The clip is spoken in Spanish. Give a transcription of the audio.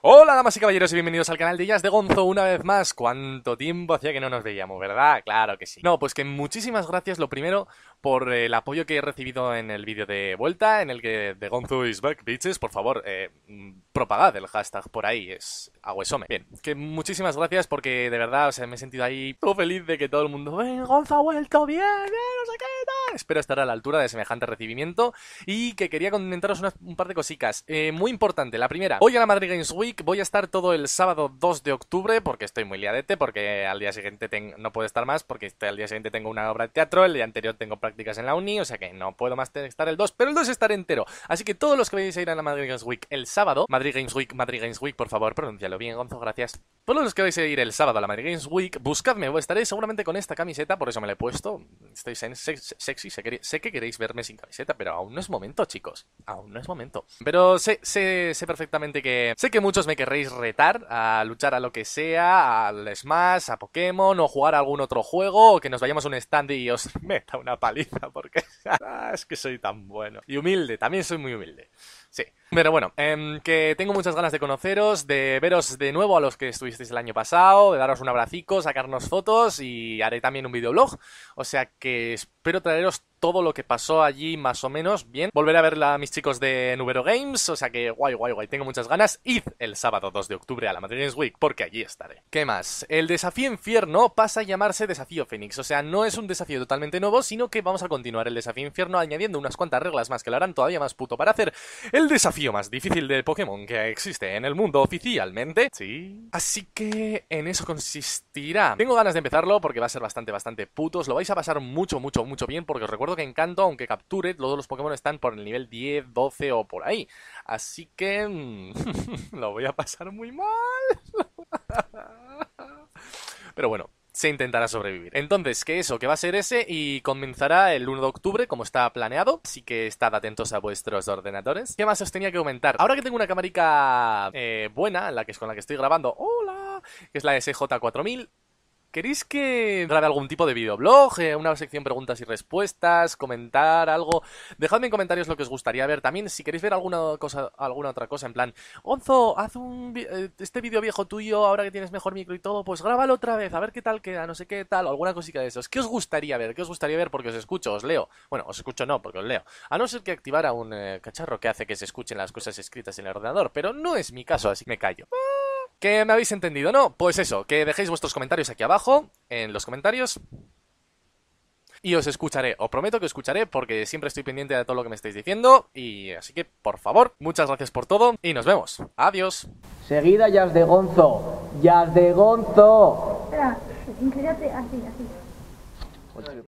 Hola damas y caballeros y bienvenidos al canal de Ellas de Gonzo una vez más. ¿Cuánto tiempo hacía que no nos veíamos, verdad? Claro que sí. No, pues que muchísimas gracias lo primero por eh, el apoyo que he recibido en el vídeo de vuelta, en el que de Gonzo is back, bitches. Por favor, eh, mm, propagad el hashtag por ahí, es aguesome. Bien, que muchísimas gracias porque de verdad, o sea, me he sentido ahí todo feliz de que todo el mundo, ¡Eh, Gonzo ha vuelto bien! Eh, no espero estar a la altura de semejante recibimiento y que quería comentaros un par de cositas. Eh, muy importante, la primera, voy a la Madrid Games Week voy a estar todo el sábado 2 de octubre porque estoy muy liadete, porque al día siguiente no puedo estar más porque este, al día siguiente tengo una obra de teatro, el día anterior tengo prácticas en la uni, o sea que no puedo más estar el 2, pero el 2 estaré entero. Así que todos los que vais a ir a la Madrid Games Week el sábado, Madrid Games Week, Madrid Games Week, por favor, pronuncialo bien, Gonzo, gracias. Por pues los que vais a ir el sábado a la Mario Games Week, buscadme, estaréis seguramente con esta camiseta, por eso me la he puesto. Estoy sexy, sé que, queréis verme sin camiseta, pero aún no es momento, chicos. Aún no es momento. Pero sé, sé perfectamente que. Sé que muchos me querréis retar a luchar a lo que sea, al Smash, a Pokémon, o jugar a algún otro juego, o que nos vayamos a un stand y os meta una paliza, porque. es que soy tan bueno. Y humilde, también soy muy humilde. Sí. Pero bueno, em, que tengo muchas ganas de conoceros, de veros de nuevo a los que estuvisteis el año pasado, de daros un abracico, sacarnos fotos y haré también un videoblog. O sea que espero traeros todo lo que pasó allí más o menos bien. Volveré a verla mis chicos de Nubero Games, o sea que guay, guay, guay, tengo muchas ganas. Id el sábado 2 de octubre a la Madrid Week, porque allí estaré. ¿Qué más? El desafío infierno pasa a llamarse desafío Fénix, o sea, no es un desafío totalmente nuevo, sino que vamos a continuar el desafío infierno añadiendo unas cuantas reglas más que lo harán todavía más puto para hacer el desafío más difícil de Pokémon que existe en el mundo oficialmente. Sí. Así que en eso consistirá. Tengo ganas de empezarlo porque va a ser bastante, bastante putos, lo vais a pasar mucho, mucho, mucho bien, porque os recuerdo que en canto, aunque capture, todos los Pokémon están por el nivel 10, 12 o por ahí. Así que... Mm, lo voy a pasar muy mal. Pero bueno, se intentará sobrevivir. Entonces, que eso, que va a ser ese y comenzará el 1 de octubre, como está planeado. Así que estad atentos a vuestros ordenadores. ¿Qué más os tenía que comentar? Ahora que tengo una camarica eh, buena, la que es con la que estoy grabando, ¡hola! Que es la SJ4000. ¿Queréis que grabe algún tipo de videoblog? Eh, una sección preguntas y respuestas, comentar algo. Dejadme en comentarios lo que os gustaría ver. También, si queréis ver alguna cosa, alguna otra cosa, en plan, Onzo, haz eh, este vídeo viejo tuyo, ahora que tienes mejor micro y todo, pues grábalo otra vez, a ver qué tal queda, no sé qué tal, alguna cosita de esos. ¿Qué os gustaría ver? ¿Qué os gustaría ver? Porque os escucho, os leo. Bueno, os escucho no, porque os leo. A no ser que activara un eh, cacharro que hace que se escuchen las cosas escritas en el ordenador, pero no es mi caso, así que me callo. ¿Que me habéis entendido? No, pues eso, que dejéis vuestros comentarios aquí abajo, en los comentarios. Y os escucharé, os prometo que os escucharé porque siempre estoy pendiente de todo lo que me estáis diciendo. Y así que, por favor, muchas gracias por todo y nos vemos. Adiós. Seguida es de Gonzo. Yas de Gonzo. Espera, así, así.